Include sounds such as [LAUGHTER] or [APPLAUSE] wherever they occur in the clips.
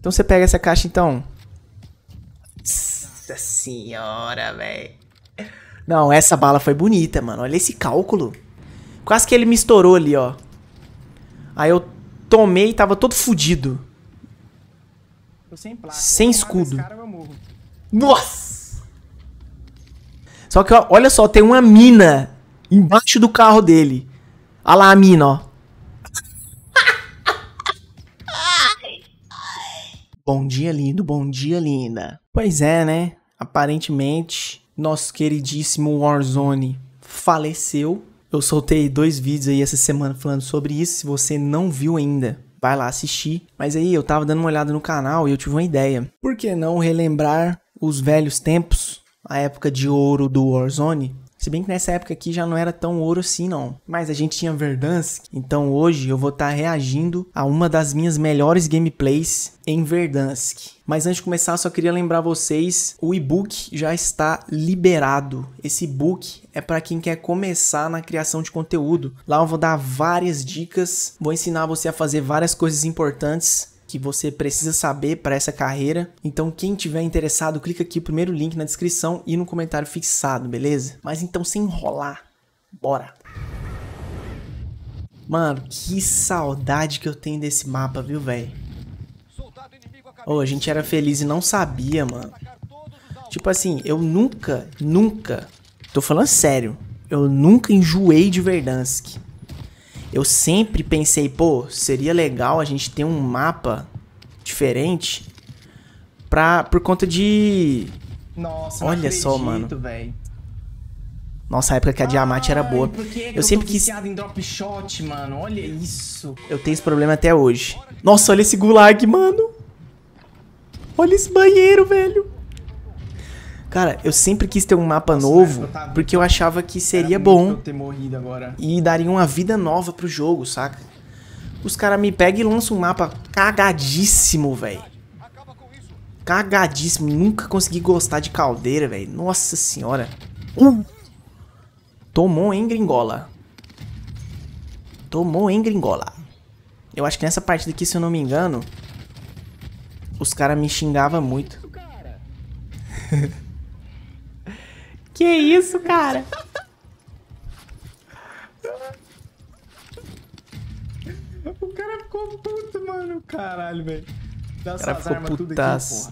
Então você pega essa caixa, então. Nossa senhora, velho. Não, essa bala foi bonita, mano. Olha esse cálculo. Quase que ele me estourou ali, ó. Aí eu tomei e tava todo fudido. Tô sem placa. Sem escudo. Cara, Nossa! Só que, ó, olha só, tem uma mina embaixo do carro dele. Olha lá a mina, ó. Bom dia, lindo, bom dia, linda. Pois é, né? Aparentemente, nosso queridíssimo Warzone faleceu. Eu soltei dois vídeos aí essa semana falando sobre isso. Se você não viu ainda, vai lá assistir. Mas aí eu tava dando uma olhada no canal e eu tive uma ideia. Por que não relembrar os velhos tempos? A época de ouro do Warzone? Se bem que nessa época aqui já não era tão ouro assim, não. Mas a gente tinha Verdansk, então hoje eu vou estar tá reagindo a uma das minhas melhores gameplays em Verdansk. Mas antes de começar, só queria lembrar vocês, o e-book já está liberado. Esse e-book é para quem quer começar na criação de conteúdo. Lá eu vou dar várias dicas, vou ensinar você a fazer várias coisas importantes que você precisa saber para essa carreira. Então, quem tiver interessado, clica aqui, primeiro link na descrição e no comentário fixado, beleza? Mas então, sem enrolar, bora! Mano, que saudade que eu tenho desse mapa, viu, velho? Oh, a gente era feliz e não sabia, mano. Tipo assim, eu nunca, nunca, tô falando sério, eu nunca enjoei de Verdansk eu sempre pensei, pô, seria legal a gente ter um mapa diferente pra, por conta de. Nossa, Olha acredito, só, mano. Véio. Nossa, a época que a diamante era boa. eu, eu sempre quis. Em drop shot, mano. Olha isso. Eu tenho esse problema até hoje. Nossa, olha esse gulag, mano. Olha esse banheiro, velho. Cara, eu sempre quis ter um mapa Nossa, novo porque eu achava que seria bom e daria uma vida nova pro jogo, saca? Os caras me pegam e lançam um mapa cagadíssimo, velho. Cagadíssimo. Nunca consegui gostar de caldeira, velho. Nossa senhora. Uh. Tomou em gringola. Tomou em gringola. Eu acho que nessa partida aqui, se eu não me engano, os caras me xingavam muito. [LAUGHS] Que isso, cara? O cara ficou puto, mano. Caralho, velho. o cara ficou putaço.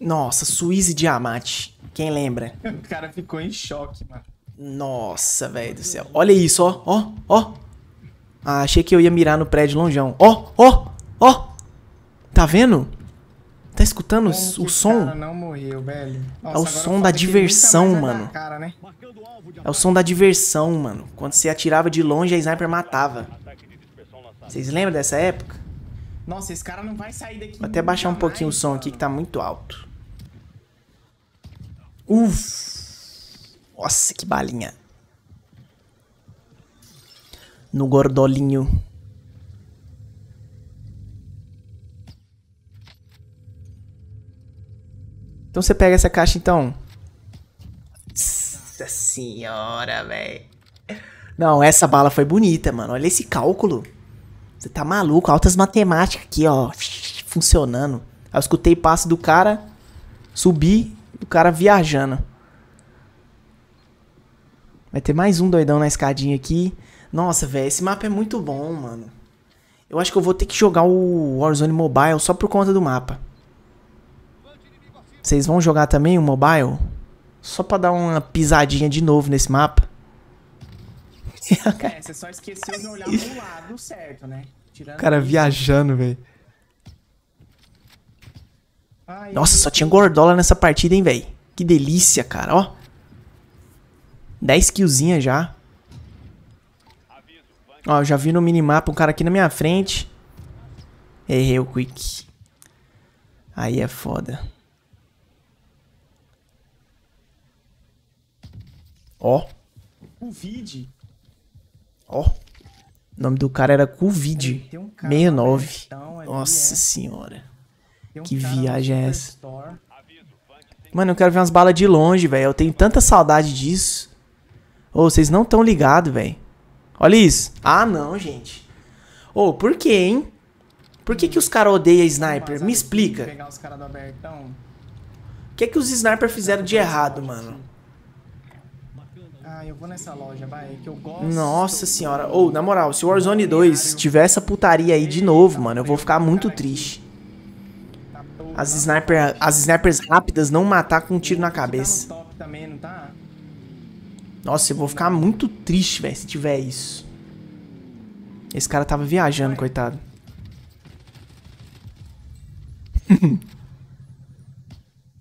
Nossa, Suíça e Diamante. Quem lembra? [LAUGHS] O cara ficou em choque, mano. Nossa, velho do céu. Olha isso, ó. Ó, ó. Ah, achei que eu ia mirar no prédio longeão. Ó, ó, ó. Tá vendo? Tá escutando o som? não morreu, velho. Nossa, é o som da diversão, é mano. Cara, né? É o som da diversão, mano. Quando você atirava de longe, a sniper matava. Vocês lembram dessa época? Nossa, esse cara não vai sair daqui. Vou até baixar um pouquinho mais, o som mano. aqui que tá muito alto. uff Nossa, que balinha. No gordolinho. Então você pega essa caixa, então. Nossa senhora, velho. Não, essa bala foi bonita, mano. Olha esse cálculo. Você tá maluco? Altas matemáticas aqui, ó. Funcionando. eu escutei passo do cara. Subi. O cara viajando. Vai ter mais um doidão na escadinha aqui. Nossa, velho, esse mapa é muito bom, mano. Eu acho que eu vou ter que jogar o Warzone Mobile só por conta do mapa. Vocês vão jogar também o um mobile? Só pra dar uma pisadinha de novo nesse mapa. É, você só esqueceu de olhar pro lado certo, né? Tirando o cara isso. viajando, velho. Nossa, só tinha gordola nessa partida, hein, velho. Que delícia, cara, ó. 10 killzinha já. Ó, já vi no minimapa um cara aqui na minha frente. Errei o quick. Aí é foda. Ó. Covid. Ó. O nome do cara era Covid. Tem um cara 69. Então, ali Nossa é. senhora. Um que viagem é essa? Store. Mano, eu quero ver umas balas de longe, velho. Eu tenho tanta saudade disso. Ô, oh, vocês não estão ligados, velho. Olha isso. Ah, não, gente. Ô, oh, por que, hein? Por que, que os caras odeiam sniper? Me explica. O que, que os sniper fizeram de errado, mano? eu vou nessa loja, vai, que eu gosto. Nossa senhora. Ou, oh, na moral, se Warzone 2 tiver essa putaria aí de novo, mano, eu vou ficar muito triste. Tá as, sniper, as snipers rápidas não matar com um tiro na tá cabeça. Tá? Nossa, eu vou ficar muito triste, velho, se tiver isso. Esse cara tava viajando, coitado. [LAUGHS]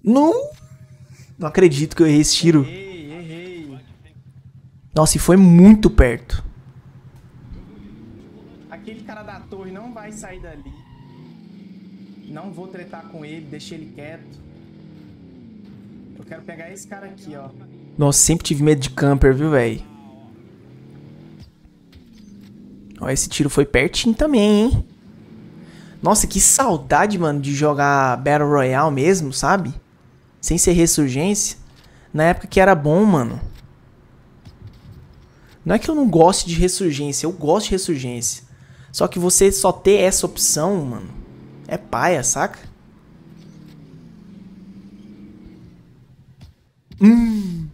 não! Não acredito que eu errei esse tiro. Nossa, e foi muito perto. Aquele cara da torre não vai sair dali. Não vou tretar com ele, deixei ele quieto. Eu quero pegar esse cara aqui, ó. Nossa, sempre tive medo de camper, viu, velho? Ó, esse tiro foi pertinho também, hein? Nossa, que saudade, mano, de jogar Battle Royale mesmo, sabe? Sem ser ressurgência. Na época que era bom, mano. Não é que eu não goste de ressurgência, eu gosto de ressurgência. Só que você só ter essa opção, mano, é paia, saca? Hum.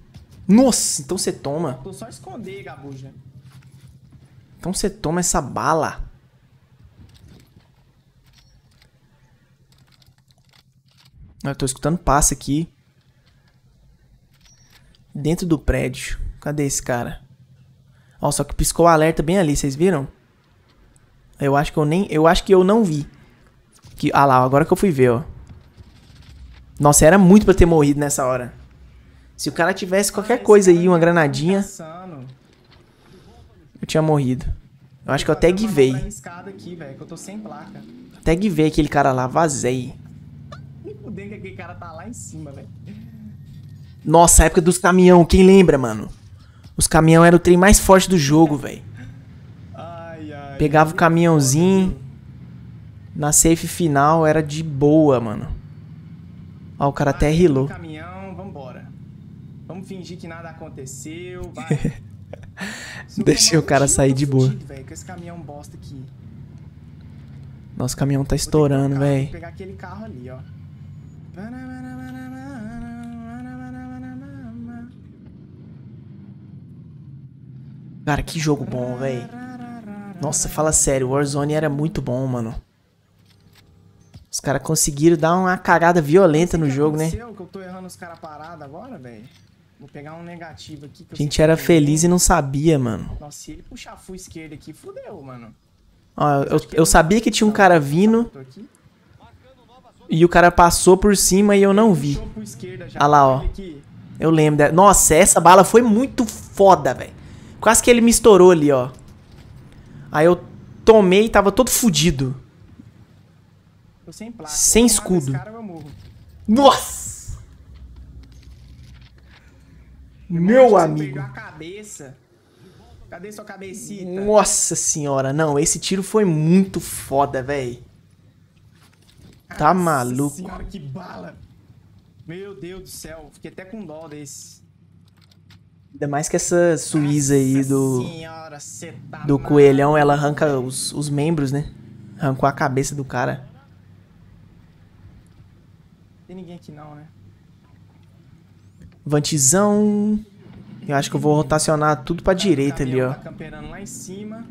Nossa, então você toma. Tô só esconder, gabuja. Então você toma essa bala. Eu tô escutando passa aqui. Dentro do prédio. Cadê esse cara? Ó, só que piscou o alerta bem ali, vocês viram? Eu acho que eu nem. Eu acho que eu não vi. Que, ah lá, agora que eu fui ver, ó. Nossa, era muito pra ter morrido nessa hora. Se o cara tivesse qualquer coisa aí, uma tá granadinha. Eu tinha morrido. Eu acho que eu até guivei. Até guivei aquele cara lá, vazei. Tá Nossa, a época dos caminhão, quem lembra, mano? Os caminhão eram o trem mais forte do jogo, velho. Pegava o caminhãozinho. Na safe final era de boa, mano. Ó, o cara até rilou. Caminhão, vambora. Vamos fingir que nada aconteceu, vai. [LAUGHS] Deixei o cara sair de boa. Nosso caminhão tá estourando, velho. Vou pegar aquele carro ali, ó. Cara, que jogo bom, velho. Nossa, fala sério, Warzone era muito bom, mano. Os caras conseguiram dar uma cagada violenta no jogo, né? um aqui, a gente era feliz e não sabia, mano. Nossa, se ele puxar a full esquerda aqui, fudeu, mano. Ó, eu, eu sabia que tinha um cara vindo. Tá e o cara passou por cima e eu não vi. Olha ah lá, ó. Eu lembro. Nossa, essa bala foi muito foda, velho. Quase que ele me estourou ali, ó. Aí eu tomei e tava todo fudido. Tô sem placa. Sem escudo. Cara, Nossa! Meu amigo. Cadê sua cabecita? Nossa senhora, não, esse tiro foi muito foda, velho. Tá Nossa maluco. Senhora, que bala. Meu Deus do céu, fiquei até com dó desse. Ainda mais que essa suíza aí do. Tá do coelhão, ela arranca os, os membros, né? Arrancou a cabeça do cara. Tem ninguém aqui não, né? Vantizão. Eu acho que eu vou rotacionar tudo pra tá, direita ali, ó. Tá camperando lá em cima.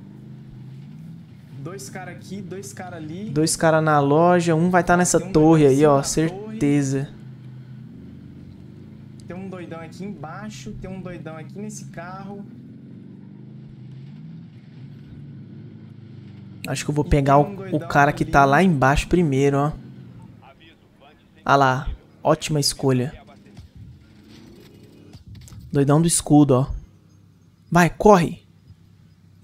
Dois caras aqui, dois caras ali. Dois caras na loja, um vai estar tá nessa um torre aí, ó, torre. certeza. Tem um doidão aqui embaixo, tem um doidão aqui nesse carro. Acho que eu vou pegar um o, o, cara que tá lá embaixo primeiro, ó. Ah lá, ótima escolha. Doidão do escudo, ó. Vai, corre!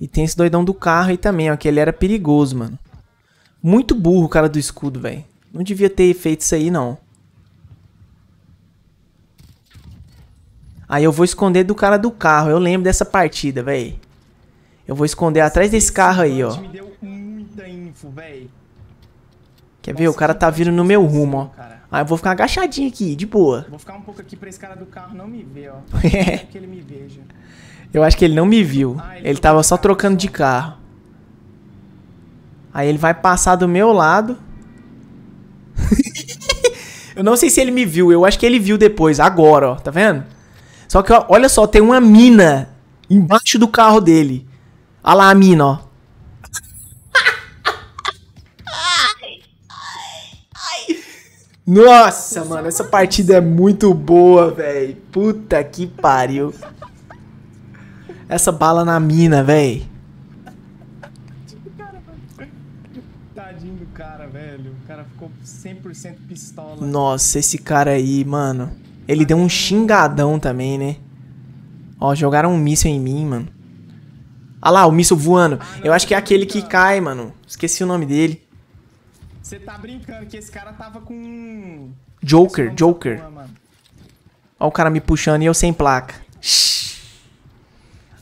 E tem esse doidão do carro aí também, ó, que ele era perigoso, mano. Muito burro o cara do escudo, velho. Não devia ter feito isso aí, não. Aí eu vou esconder do cara do carro. Eu lembro dessa partida, véi. Eu vou esconder atrás desse carro aí, ó. Me deu muita info, Quer ver? O cara tá vindo no meu rumo, ó. Aí ah, eu vou ficar agachadinho aqui, de boa. Vou ficar um pouco aqui pra esse cara do carro não me ver, ó. é. [LAUGHS] que ele me veja. Eu acho que ele não me viu. Ah, ele, ele tava só trocando de carro. Aí ele vai passar do meu lado. [LAUGHS] eu não sei se ele me viu. Eu acho que ele viu depois, agora, ó. Tá vendo? Só que, ó, olha só, tem uma mina embaixo do carro dele. Olha lá a mina, ó. Nossa, mano, essa partida é muito boa, velho. Puta que pariu. Essa bala na mina, velho. Tadinho do cara, velho. O cara ficou 100% pistola. Nossa, esse cara aí, mano. Ele deu um xingadão também, né? Ó, jogaram um míssil em mim, mano. Ah lá, o míssil voando. Eu acho que é aquele que cai, mano. Esqueci o nome dele. Você tá brincando que esse cara tava com... Joker, tá Joker. Ó o cara me puxando e eu sem placa.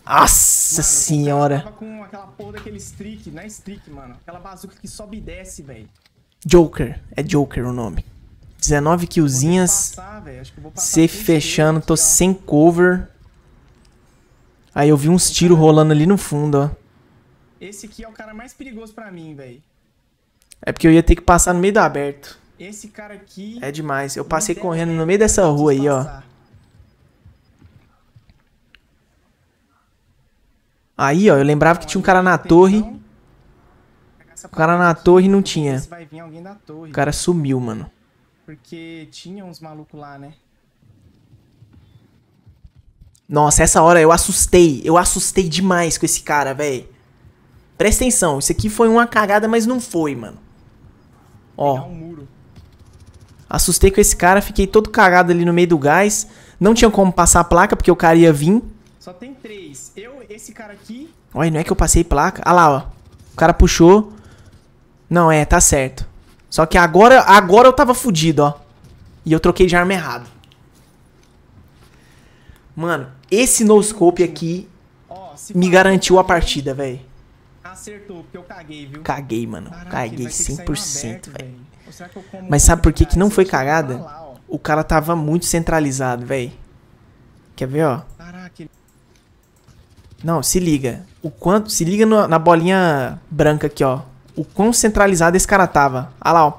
Nossa mano, senhora. Tava com aquela porra daquele streak, não é streak, mano. Aquela bazuca que sobe e desce, velho. Joker. É Joker o nome. 19 killzinhas. Se fechando, tô sem cover. Aí eu vi uns tiros rolando ali no fundo, ó. Esse aqui é o cara mais perigoso pra mim, velho. É porque eu ia ter que passar no meio do aberto. Esse cara aqui... É demais. Eu passei correndo no meio dessa rua aí, ó. Aí, ó, eu lembrava que tinha um cara na torre. O cara na torre não tinha. O cara sumiu, mano. Porque tinha uns malucos lá, né? Nossa, essa hora eu assustei. Eu assustei demais com esse cara, velho. Presta atenção, isso aqui foi uma cagada, mas não foi, mano. Ó. Um assustei com esse cara, fiquei todo cagado ali no meio do gás. Não tinha como passar a placa, porque o cara ia vir. Só tem três. Eu, esse cara aqui. Olha, não é que eu passei placa. Ah lá, ó. O cara puxou. Não, é, tá certo. Só que agora, agora eu tava fudido, ó. E eu troquei de arma errado. Mano, esse no scope aqui oh, me garantiu a partida, velho. Acertou, porque eu caguei, viu? Caguei, mano. Caraca, caguei 100%, velho. Mas sabe por que que não foi cagada? Lá, o cara tava muito centralizado, velho. Quer ver, ó? Caraca. Não, se liga. O quanto, se liga no, na bolinha branca aqui, ó o quão centralizado esse cara tava. Olha lá, ó.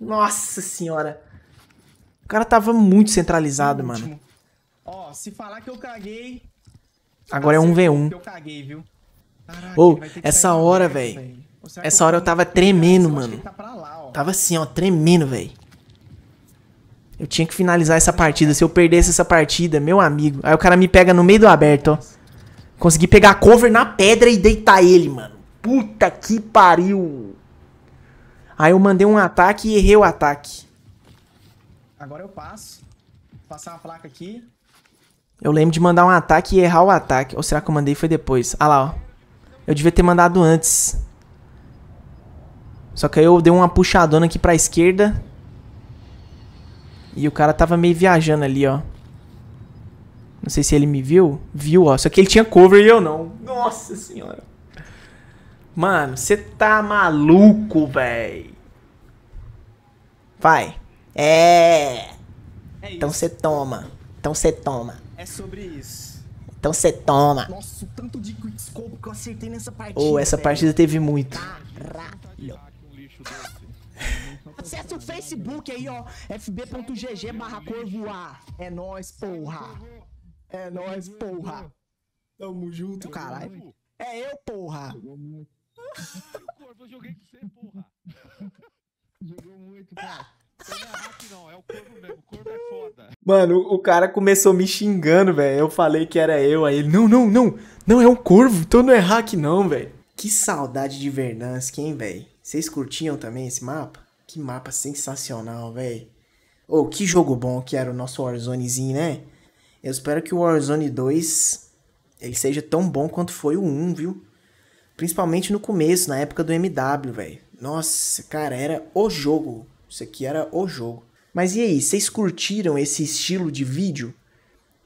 Nossa senhora. O cara tava muito centralizado, mano. Ó, se falar que eu caguei... Agora é 1v1. Tá eu caguei, viu? Caraca, oh, essa hora, velho. Essa hora eu tava tremendo, mano. Tá tava assim, ó, tremendo, velho. Eu tinha que finalizar essa partida. Se eu perdesse essa partida, meu amigo. Aí o cara me pega no meio do aberto, ó. Consegui pegar a cover na pedra e deitar ele, mano. Puta que pariu! Aí eu mandei um ataque e errei o ataque. Agora eu passo. Vou passar uma placa aqui. Eu lembro de mandar um ataque e errar o ataque. Ou será que eu mandei foi depois? Ah lá, ó. Eu devia ter mandado antes. Só que aí eu dei uma puxadona aqui pra esquerda. E o cara tava meio viajando ali, ó. Não sei se ele me viu. Viu, ó. Só que ele tinha cover e eu não. Nossa senhora. Mano, você tá maluco, véi. Vai. É. é então você toma. Então você toma. É sobre isso. Então você toma. Nossa, o tanto de scope que eu acertei nessa partida. Ô, oh, essa véio. partida teve muito. Caralho. Acesse o Facebook aí, ó. fb.gg barra corvoa. É nóis, porra. É nóis, porra. Tamo junto, caralho. É eu, porra. Corvo, eu joguei com você, porra. [LAUGHS] Jogou muito, cara. É não, é o corvo mesmo, o corvo é foda. Mano, o cara começou me xingando, velho. Eu falei que era eu, aí ele, não, não, não, não é um corvo, então não é hack não, velho. Que saudade de Vernansk, hein, velho? Vocês curtiam também esse mapa? Que mapa sensacional, velho. Ô, oh, que jogo bom que era o nosso Warzonezinho, né? Eu espero que o Warzone 2 ele seja tão bom quanto foi o 1, viu? Principalmente no começo, na época do MW, velho. Nossa, cara, era o jogo. Isso aqui era o jogo. Mas e aí, vocês curtiram esse estilo de vídeo?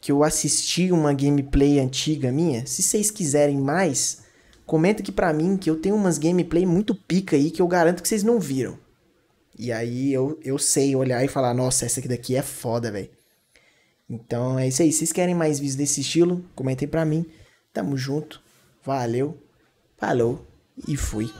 Que eu assisti uma gameplay antiga minha? Se vocês quiserem mais, comenta aqui pra mim que eu tenho umas gameplay muito pica aí que eu garanto que vocês não viram. E aí eu, eu sei olhar e falar, nossa, essa aqui daqui é foda, velho. Então é isso aí. Se vocês querem mais vídeos desse estilo, comentem pra mim. Tamo junto. Valeu. Falou e fui.